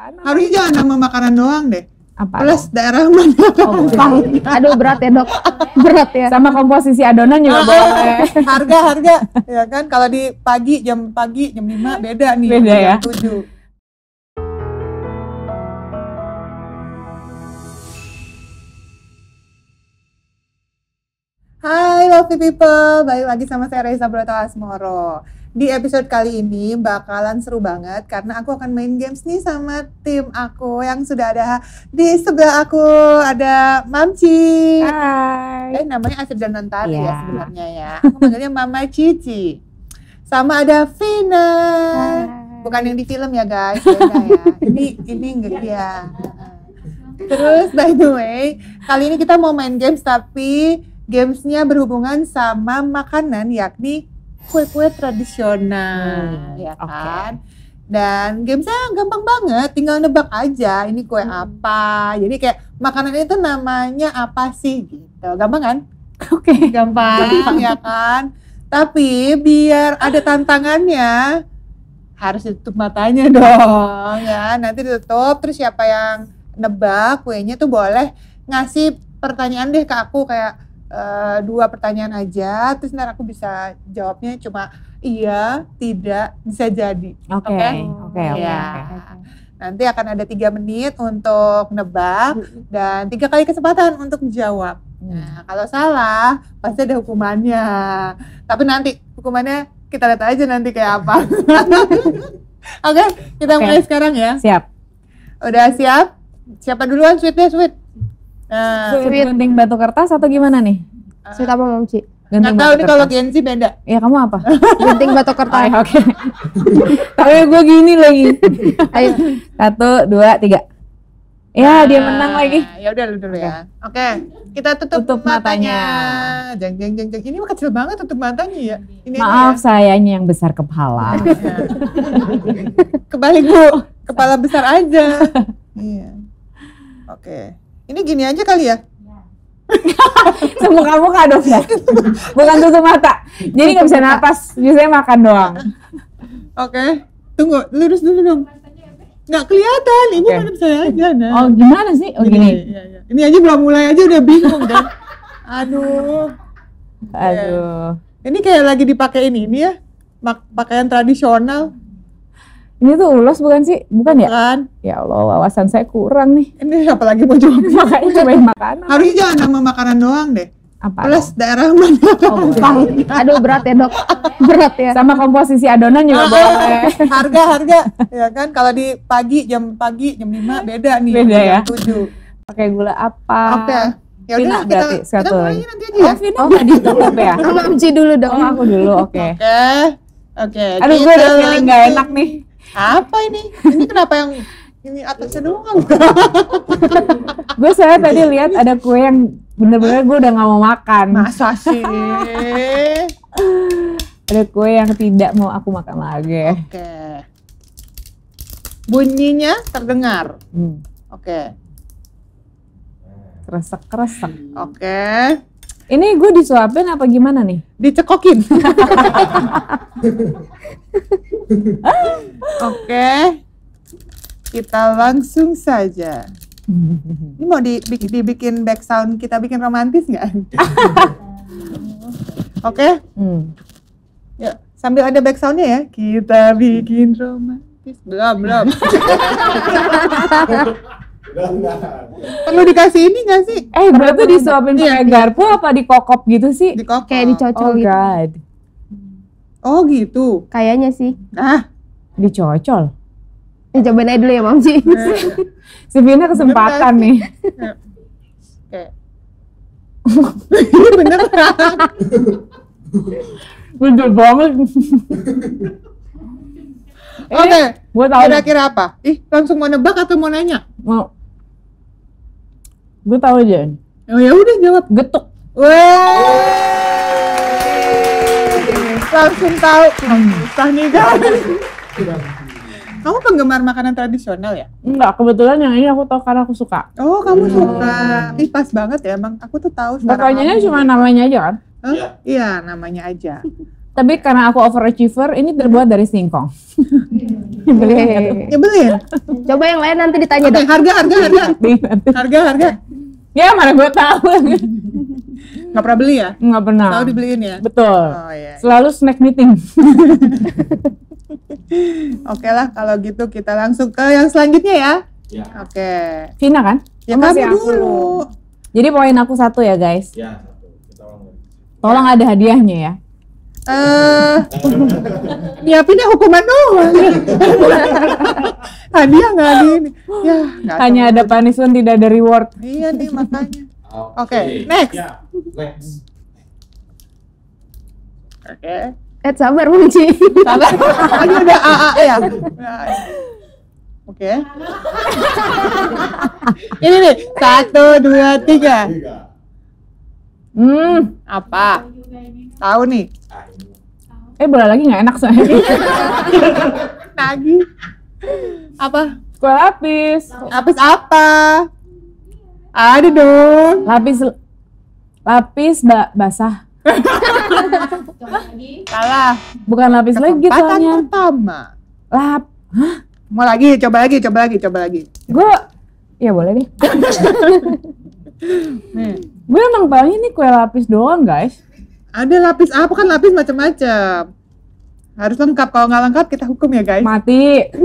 makanan. Harusnya jangan nama makanan doang deh. Apa? Plus daerah mana? Oh, Aduh berat ya dok, berat ya. Sama komposisi adonan juga ah, ah, boleh. Ah. harga harga, ya kan? Kalau di pagi jam pagi jam 5 beda nih. Beda ya. Jam 7 Healthy People, balik lagi sama saya Reza Broto Asmoro. Di episode kali ini bakalan seru banget karena aku akan main games nih sama tim aku yang sudah ada di sebelah aku ada Mamci. Hai. Eh namanya Asif dan Nantari yeah. ya iya. sebenarnya ya. Aku manggilnya Mama Cici. Sama ada Vina. Hai. Bukan yang di film ya guys, beda ya, ya. Ini ini enggak ya. Terus by the way, kali ini kita mau main games tapi gamesnya berhubungan sama makanan yakni kue-kue tradisional, hmm, ya kan? Okay. Dan gamesnya gampang banget, tinggal nebak aja ini kue hmm. apa. Jadi kayak makanan itu namanya apa sih gitu. Gampang kan? Oke, okay. gampang, gampang ya kan? Tapi biar ada tantangannya harus ditutup matanya dong ya. Nanti ditutup terus siapa yang nebak kuenya tuh boleh ngasih pertanyaan deh ke aku kayak Eh, dua pertanyaan aja, terus nanti aku bisa jawabnya cuma iya, tidak, bisa jadi. Oke, oke, oke. Iya. Nanti akan ada tiga menit untuk nebak dan tiga kali kesempatan untuk menjawab. Mm. Nah, kalau salah pasti ada hukumannya. Tapi nanti hukumannya kita lihat aja nanti kayak apa. oke, okay, kita okay. mulai sekarang ya. Siap. Udah siap? Siapa duluan? Sweet deh, sweet. Uh, sweet gunting batu kertas atau gimana nih? Uh, sweet apa Mamci? Ci? Gunting Nggak nih kalau Gen Z beda. Ya kamu apa? gunting batu kertas. Oke. Okay. Tapi gue gini lagi. Ayo. Satu, dua, tiga. Ya, uh, dia menang lagi. Ya udah lu dulu ya. Oke, okay. kita tutup, tutup matanya. matanya. Jeng jeng jeng jeng. Ini mah kecil banget tutup matanya ya. Ini Maaf ya. sayanya yang besar kepala. Kebalik Bu, kepala besar aja. iya. Oke. Okay. Ini gini aja kali ya? Semuka-muka dong ya. Bukan tutup mata. Jadi nggak bisa napas, biasanya makan doang. Oke, okay. tunggu, lurus dulu dong. Nggak kelihatan, ini okay. mana saya aja. Nah. Oh gimana sih? Oh iya, gini. gini. Iya, iya. Ini aja belum mulai aja udah bingung dan, Aduh. Aduh. Ini kayak lagi dipakai ini, ini ya, pakaian tradisional. Ini tuh ulos bukan sih? Bukan, ya? Bukan. Ya Allah, wawasan saya kurang nih. Ini siapa lagi mau coba. Makanya cobain makanan. Harusnya jangan nama makanan doang deh. Apa? Ulos daerah mana? Oh, iya. Aduh berat ya dok, berat ya. Sama komposisi adonan juga ah, ah, ah. boleh. Harga harga, ya kan? Kalau di pagi jam pagi jam 5 beda nih. Beda ya. Tujuh. Pakai gula apa? Apa? Ya udah kita, berarti satu kita mulai nanti aja ya. Oh, Vina oh, tadi tetap ya. Aku Amci dulu dong. Oh, aku dulu, oke. Okay. Oke. Okay. Oke. Okay, Aduh, gue udah gitu feeling gak enak nih apa ini? Ini kenapa yang ini atasnya doang? gue saya tadi lihat ada kue yang bener-bener gue udah nggak mau makan. Masa sih? ada kue yang tidak mau aku makan lagi. Oke. Okay. Bunyinya terdengar. Hmm. Oke. Okay. Kresek kresek. Oke. Okay. Ini gue disuapin apa gimana nih? Dicekokin. Oke. Kita langsung saja. Ini mau dibikin back sound kita bikin romantis nggak? Oke. okay? Hmm. Ya, sambil ada back soundnya ya. Kita bikin romantis. Belum, belum. Perlu dikasih ini gak sih? Eh, tuh disuapin iya, pakai iya, garpu apa dikokop gitu sih? Dikokop. Kayak dicocol oh, gitu. God. Oh gitu? Kayaknya sih. Ah, dicocol? Ya, cobain aja dulu ya, Mamci. Eh. Sebenarnya kesempatan bener, nih. Kayak. Iya, bener. Bener banget. Oke. Okay. Eh, Gue tahu. Kira-kira apa? Ih, langsung mau nebak atau mau nanya? Mau. Gue tahu aja. Oh ya udah jawab getuk. Wah. Langsung tahu. Susah nih kan. Kamu penggemar makanan tradisional ya? Enggak, kebetulan yang ini aku tahu karena aku suka. Oh, kamu hmm. suka. Ih, pas banget ya, Bang. Aku tuh tahu ini cuma namanya aja kan? iya Yeah. Iya, namanya aja. Tapi karena aku overachiever, ini terbuat dari singkong. Beli. Ya beli. Ya? Coba yang lain nanti ditanya okay, dong. Harga, harga, harga. harga, harga. Ya mana gue tahu. Nggak pernah beli ya? Nggak pernah. Selalu dibeliin ya? Betul. Oh, iya, iya. Selalu snack meeting. Oke lah kalau gitu kita langsung ke yang selanjutnya ya. ya. Oke. Okay. Vina kan? Ya oh, dulu. Jadi poin aku satu ya guys. Ya satu. Kita Tolong ada hadiahnya ya eh nyiapinnya hukuman doang hadiah ah, nggak ada ini ya hanya ada punishment tidak ada reward iya nih makanya oke okay. Ya, next next oke okay. eh sabar Munci sabar ini udah AA ya? ya Oke. Okay. ini nih satu dua tiga. Hmm apa? Tahu nih. Eh boleh lagi nggak enak soalnya. lagi. Apa? Kue lapis. Lapis apa? Ada dong. Lapis lapis ba basah. coba lagi Salah. Bukan lapis lagi soalnya. pertama. Lap. Hah? Mau lagi, coba lagi, coba lagi, coba lagi. Gue, ya boleh deh. Gue emang paling ini kue lapis doang guys. Ada lapis apa kan lapis macam-macam. Harus lengkap. Kalau nggak lengkap kita hukum ya guys. Mati.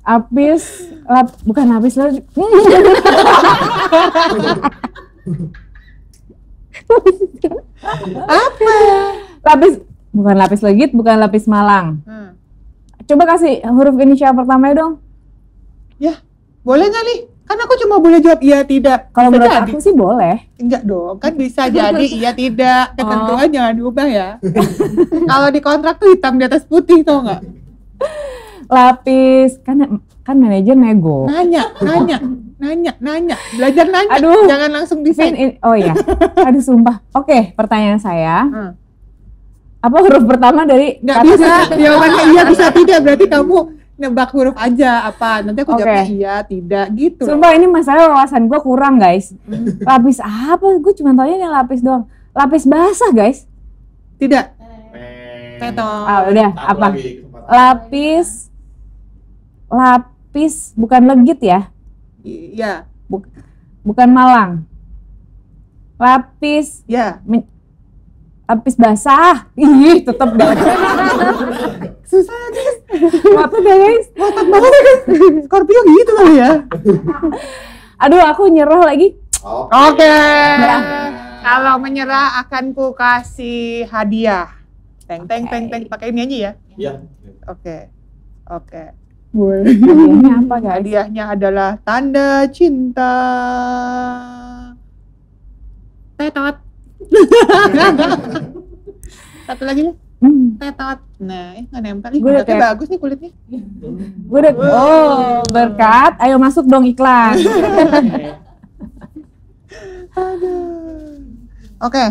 Lapis, lap, bukan lapis lagi. apa? Lapis, bukan lapis legit, bukan lapis malang. Hmm. Coba kasih huruf inisial pertamanya dong. Ya, boleh nggak nih? kan aku cuma boleh jawab iya tidak kalau menurut jadi. aku sih boleh enggak dong kan bisa jadi iya tidak oh. ketentuan oh. jangan diubah ya kalau di kontrak tuh hitam di atas putih tau nggak lapis kan kan manajer nego nanya nanya nanya nanya belajar nanya aduh jangan langsung desain oh iya aduh sumpah oke okay, pertanyaan saya hmm. apa huruf pertama dari nggak bisa jawabannya iya bisa tidak berarti kamu nebak huruf aja apa nanti aku okay. jawab iya tidak gitu sumpah ini masalah wawasan gue kurang guys lapis apa gue cuma tanya yang lapis doang lapis basah guys tidak oh, udah apa? Lapis lapis bukan legit ya? Iya. Buk, bukan Malang. Lapis. ya Lapis basah. Ih, tetap banget Susah aja ngotot ya guys ngotot banget guys Scorpio gitu kali ya aduh aku nyerah lagi oke okay. kalau menyerah akan ku kasih hadiah teng teng teng teng pakai ini aja ya iya oke okay. oke okay. Boleh. Hadiahnya apa guys? Hadiahnya adalah tanda cinta. Tetot. Satu lagi hmm. tetot nah eh nggak nempel nih kulitnya bagus nih kulitnya gue udah oh berkat ayo masuk dong iklan oke okay.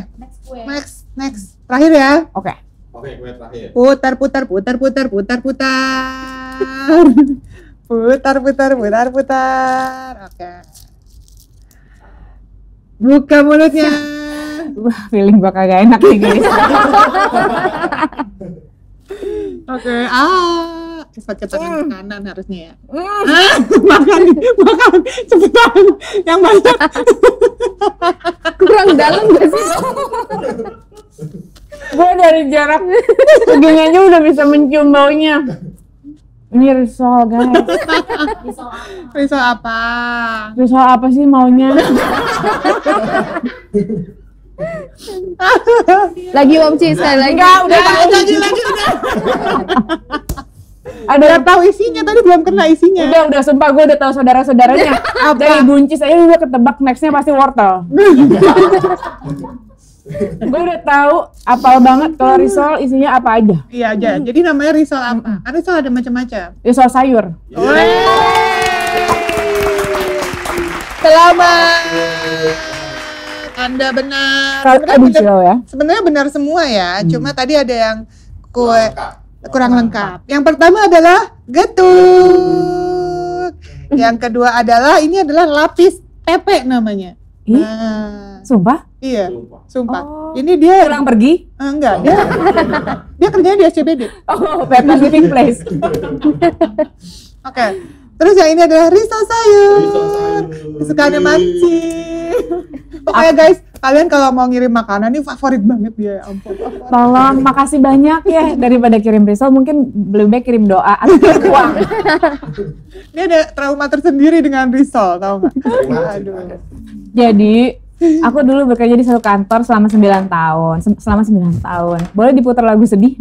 next next terakhir ya oke okay. oke okay, gue terakhir putar putar putar putar putar putar putar putar putar putar oke okay. buka mulutnya feeling bakal kagak enak nih guys. Oke, okay. ah, pakai tangan mm. kanan harusnya ya. Mm. Ah, makan, makan cepetan yang mantap. Kurang dalam gak sih? Gue dari jarak segini aja udah bisa mencium baunya. Ini risol guys. risol apa? Risol apa? Risol apa sih maunya? lagi Om Ci sekali lagi. Enggak, udah tahu lagi lagi udah. Ada udah tahu isinya tadi belum kena isinya. Udah udah sumpah gue udah tahu saudara-saudaranya. Dari buncis aja udah ketebak nextnya pasti wortel. gue udah tahu apal banget kalau risol isinya apa aja. Iya aja. Hmm. Jadi namanya risol apa? Hmm. Kan risol ada macam-macam. Risol sayur. Selamat. Anda benar. Sebenarnya benar, ya. Sebenarnya benar semua ya. Hmm. Cuma tadi ada yang kue lengkap. kurang lengkap. Yang pertama adalah getuk. Yang kedua adalah ini adalah lapis tepe namanya. Ih, nah, sumpah? Iya, sumpah. Oh, ini dia kurang pergi? Eh, enggak, oh. dia dia kerjanya di SCBD. Oh, Pepe Living Place. Oke. Okay. Terus yang ini adalah riso sayur. Riso sayur. Kesukaan mancing. Pokoknya guys, kalian kalau mau ngirim makanan ini favorit banget dia. Ya ampun. Tolong, makasih banyak ya daripada kirim risol mungkin belum baik kirim doa atau uang. dia ada trauma tersendiri dengan risol, tau gak? Aduh. Jadi Aku dulu bekerja di satu kantor selama 9 tahun. Selama 9 tahun. Boleh diputar lagu sedih?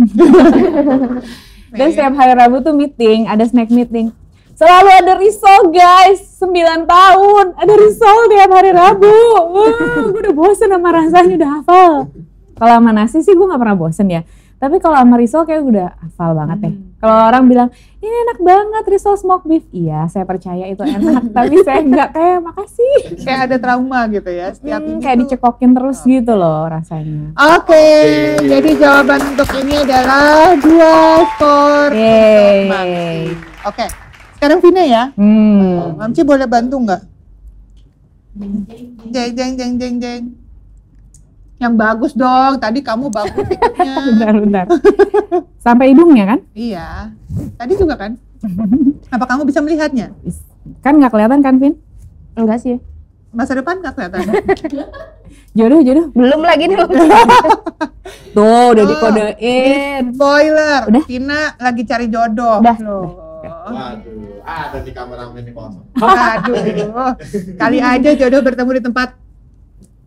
Dan setiap hari Rabu tuh meeting, ada snack meeting. Selalu ada risol guys, 9 tahun. Ada risol tiap hari Rabu. Wow, gue udah bosen sama rasanya, udah hafal. Kalau sama nasi sih gue nggak pernah bosen ya. Tapi kalau sama risol kayak udah hafal banget deh. Hmm. Kalau orang bilang, ini enak banget risol smoke beef. Iya, saya percaya itu enak. tapi saya nggak kayak makasih. Kayak ada trauma gitu ya. Setiap hmm, kayak dicekokin terus oh. gitu loh rasanya. Oke, okay. Iya. okay. jadi jawaban untuk ini adalah dua skor. Oke. Okay. Sekarang Vina ya. Hmm. Mamci boleh bantu nggak? Jeng jeng jeng jeng jeng. Yang bagus dong. Tadi kamu bagus ikutnya. bentar bentar. Sampai hidungnya kan? Iya. Tadi juga kan? Apa kamu bisa melihatnya? Kan nggak kelihatan kan, Vin? Enggak sih. Masa depan nggak kelihatan? jodoh jodoh. Belum lagi nih. Tuh udah oh, dikodein. Spoiler. Udah. Tina lagi cari jodoh. Udah. Loh. Oh. Waduh, ada di kamar kameramen ini kosong. Waduh, kali aja jodoh bertemu di tempat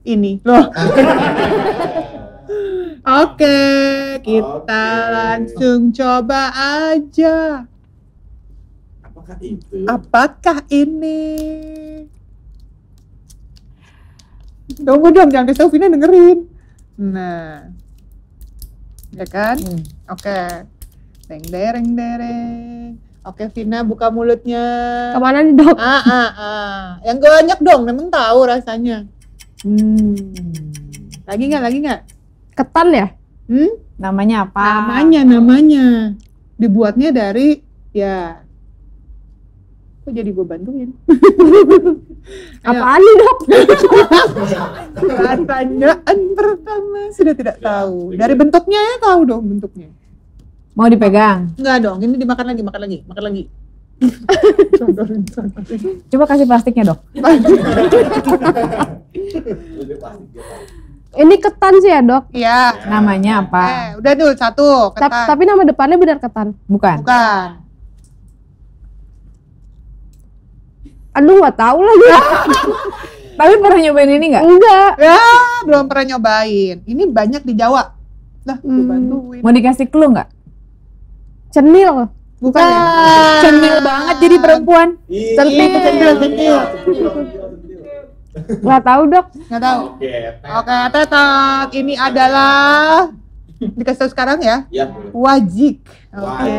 ini loh. Oke, kita okay. langsung coba aja. Apakah itu? Apakah ini? Tunggu dong, jangan kasih Vina dengerin. Nah, ya kan? Hmm. Oke. Okay. Deng dereng dereng. Oke Vina buka mulutnya. Kemana nih dok? Ah, ah, ah. Yang banyak dong, memang tahu rasanya. Hmm. Lagi nggak? Lagi nggak? Ketan ya? Hmm? Namanya apa? Namanya, namanya. Dibuatnya dari ya. Kok jadi gue bantuin? Apaan nih dok? Pertanyaan pertama sudah tidak tahu. Dari bentuknya ya tahu dong bentuknya. Mau dipegang? Enggak dong, ini dimakan lagi, makan lagi, makan lagi. Coba kasih plastiknya dong. ini ketan sih ya dok? Iya. Namanya apa? Eh, udah dulu satu. Ketan. Ta tapi nama depannya benar ketan? Bukan. Bukan. Aduh gak tau lah tapi pernah nyobain ini nggak? Enggak. Ya belum pernah nyobain. Ini banyak di Jawa. Lah, hmm. bantuin. Mau dikasih clue nggak? Cenil. Bukan. Ya? Ah. Cenil banget jadi perempuan. cenil cenil, cenil. Iya, Gak tahu dok. nggak tahu. Oke, okay, tetok. Ini adalah dikasih tahu sekarang ya? Iya. Wajik. Oke.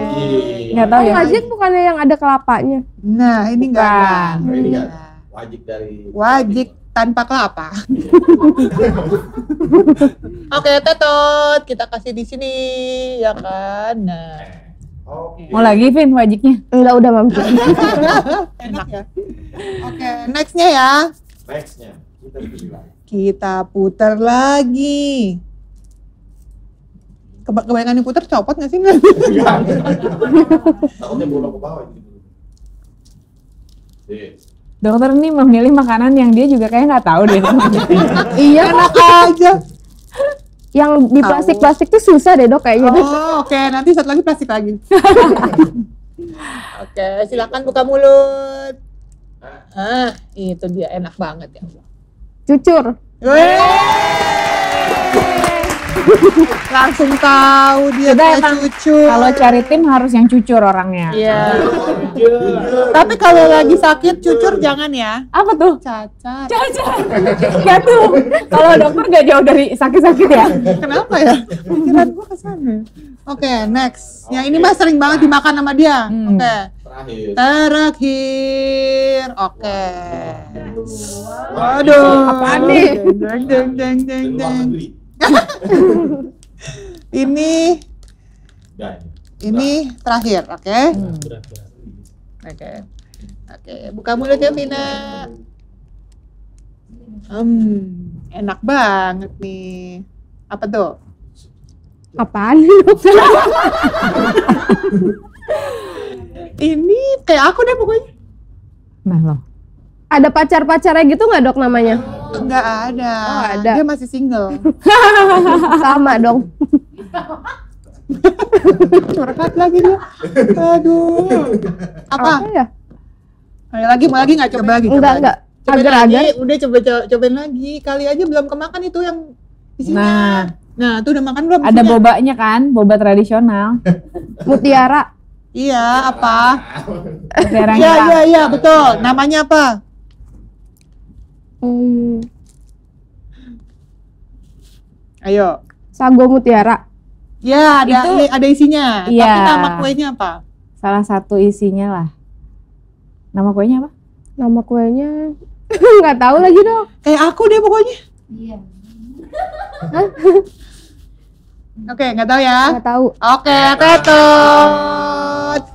Okay. tahu oh, ya. Wajik bukannya yang ada kelapanya. Nah, ini enggak ada. ini enggak. Wajik dari Wajik tanpa kelapa. Oke, okay, tetot, kita kasih di sini ya kan. Nah. Okay. Mau lagi Vin wajiknya? Enggak udah mampu. Ya? Oke, nextnya ya. Nextnya kita putar. Kita putar lagi. Keba kebanyakan yang putar copot nggak sih? Enggak. ke bawah ini. Iya. dokter nih memilih makanan yang dia juga kayak nggak tahu deh. iya enak aja yang di plastik-plastik tuh susah deh dok kayaknya. Oh oke, okay. nanti satu lagi plastik lagi. oke, okay, silakan buka mulut. Ah, itu dia enak banget ya. Cucur. Wee! langsung tahu dia Kita emang cucur. Kalau cari tim harus yang cucur orangnya. Iya. Yeah. Tapi kalau lagi sakit cucur jangan ya. Apa tuh? Cacat. Cacat. Gak Kalau dokter gak jauh dari sakit-sakit ya. Kenapa ya? Pikiran gua kesana. Oke, okay, next. Okay. Yang ini mah sering banget dimakan sama dia. Hmm. Oke. Okay. Terakhir. Oke. Okay. Waduh. Apaan nih? Deng deng deng deng deng. ini ini terakhir, oke? Okay? Hmm. Oke. Okay. Oke, okay. buka mulutnya Vina. Hmm, enak banget nih. Apa tuh? Apaan? ini kayak aku deh pokoknya. Nah loh ada pacar-pacarnya gitu nggak dok namanya? Nggak ada. Oh, ada. Dia masih single. Sama dong. Curhat lagi dia. Aduh. Apa? Apa ya? Ayo lagi, mau lagi nggak coba lagi? Coba enggak, enggak. Coba lagi, udah coba, coba cobain lagi. Kali aja belum kemakan itu yang di sini. Nah, nah itu udah makan belum? Ada isinya? bobanya kan, boba tradisional. Mutiara. Iya, apa? Iya, iya, iya, betul. Namanya apa? Hmm. Ayo. Sago mutiara. Ya, ada itu, ada isinya. Iya. Tapi nama kuenya apa? Salah satu isinya lah. Nama kuenya apa? Nama kuenya nggak tahu lagi dong. Eh, aku deh pokoknya. Iya. Oke, nggak tahu ya? Nggak tahu. Oke, tutup.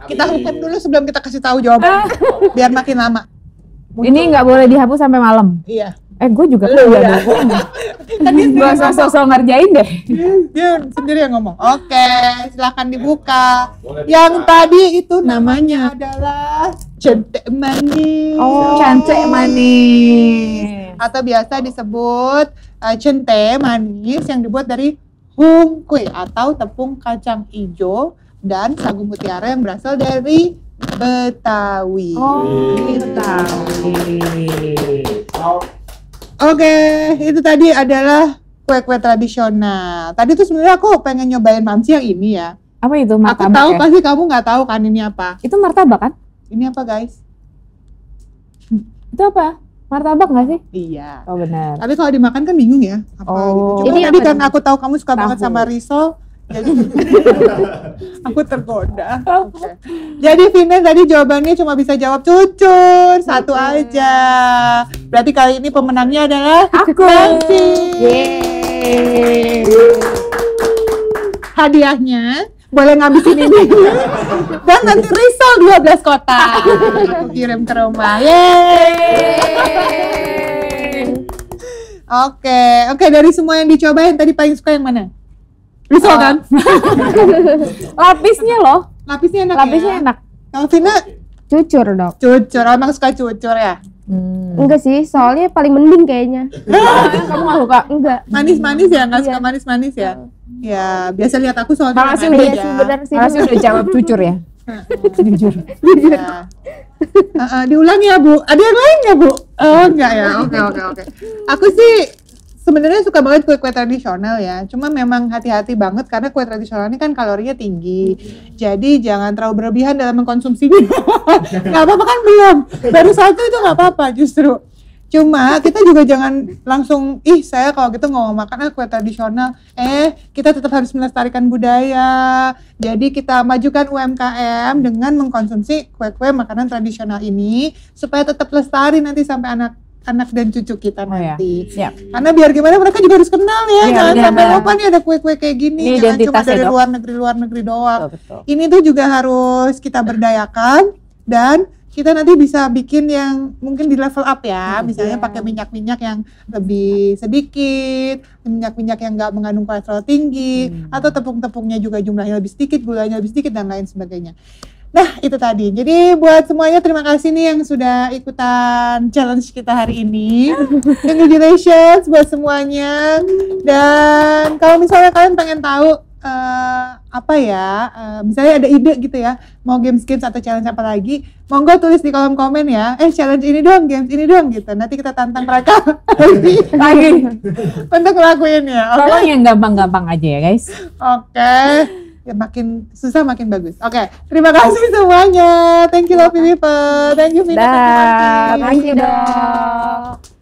Kita hukum dulu sebelum kita kasih tahu jawaban. Ah. Biar makin lama muncul. ini nggak boleh dihapus sampai malam iya eh gue juga kan udah dukung gue sosok ngerjain deh dia sendiri yang ngomong oke silahkan dibuka yang tadi itu namanya adalah cente manis oh cantik manis atau biasa disebut uh, eh, cente manis yang dibuat dari hungkui atau tepung kacang hijau dan sagu mutiara yang berasal dari Betawi. Oh, Betawi. Oke, okay, itu tadi adalah kue-kue tradisional. Tadi tuh sebenarnya aku pengen nyobain Mamsi yang ini ya. Apa itu martabak? Aku tahu ya? pasti kamu nggak tahu kan ini apa. Itu martabak kan? Ini apa guys? Itu apa? Martabak nggak sih? Iya. Oh benar. Tapi kalau dimakan kan bingung ya. Apa oh. gitu. Cuma ini tadi kan aku tahu kamu suka Tahu. banget sama risol aku tergoda. Okay. Jadi Vina tadi jawabannya cuma bisa jawab cucur satu okay. aja. Berarti kali ini pemenangnya adalah aku. Yeay. Hadiahnya boleh ngabisin ini dan nanti risol 12 kotak aku kirim ke rumah. Yeay. Oke, oke dari semua yang dicobain tadi paling suka yang mana? Bisa uh, ah. kan lapisnya loh lapisnya enak lapisnya ya? enak kalau Vina cucur dong. cucur oh, emang suka cucur ya Hmm. Enggak sih, soalnya paling mending kayaknya. Kamu nggak suka? Enggak. Manis-manis ya, nggak iya. suka manis-manis ya? Ya, biasa lihat aku soalnya Makasih udah, ya. bener sih. Makasih udah jawab cucur ya. Jujur. Jujur. Ya. Uh, uh, diulang ya, Bu. Ada yang lain ya, Bu? Oh, enggak ya. Oke, oke, oke. Aku sih sebenarnya suka banget kue-kue tradisional ya. Cuma memang hati-hati banget karena kue tradisional ini kan kalorinya tinggi. Hmm. Jadi jangan terlalu berlebihan dalam mengkonsumsinya. gak apa-apa kan belum. Baru satu itu gak apa-apa justru. Cuma kita juga jangan langsung, ih saya kalau gitu ngomong mau makan ah, kue tradisional. Eh, kita tetap harus melestarikan budaya. Jadi kita majukan UMKM dengan mengkonsumsi kue-kue makanan tradisional ini supaya tetap lestari nanti sampai anak anak dan cucu kita oh, ya. nanti. Ya. Yep. Karena biar gimana mereka juga harus kenal ya, ya jangan ya, sampai lupa nih ada kue-kue kayak gini, Ini jangan cuma dari dok. luar negeri luar negeri doang. Betul, betul. Ini tuh juga harus kita berdayakan dan kita nanti bisa bikin yang mungkin di level up ya, hmm, misalnya yeah. pakai minyak-minyak yang lebih sedikit, minyak-minyak yang nggak mengandung kolesterol tinggi, hmm. atau tepung-tepungnya juga jumlahnya lebih sedikit, gulanya lebih sedikit dan lain sebagainya. Nah, itu tadi. Jadi buat semuanya terima kasih nih yang sudah ikutan challenge kita hari ini. Congratulations buat semuanya. Dan kalau misalnya kalian pengen tahu uh, apa ya, uh, misalnya ada ide gitu ya, mau games games atau challenge apa lagi, monggo tulis di kolom komen ya. Eh, challenge ini dong, games ini dong gitu. Nanti kita tantang mereka lagi untuk ngelakuin ya. Okay? Tolong yang gampang-gampang aja ya, guys. Oke. Okay ya makin susah makin bagus. Oke, okay. terima kasih semuanya. Thank you lovely people. Thank you Vina. Thank you dong.